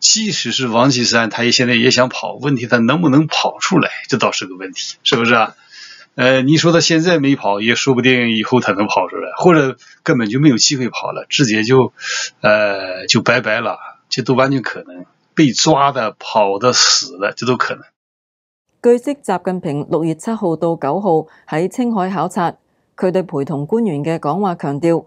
即使是王岐山，他也现在也想跑，问题他能不能跑出来，这倒是个问题，是不是啊？呃，你说他现在没跑，也说不定以后他能跑出来，或者根本就没有机会跑了，直接就，呃，就拜拜了，这都完全可能，被抓的、跑的、死的，这都可能。据悉，习近平六月七号到九号喺青海考察，佢对陪同官员嘅讲话强调。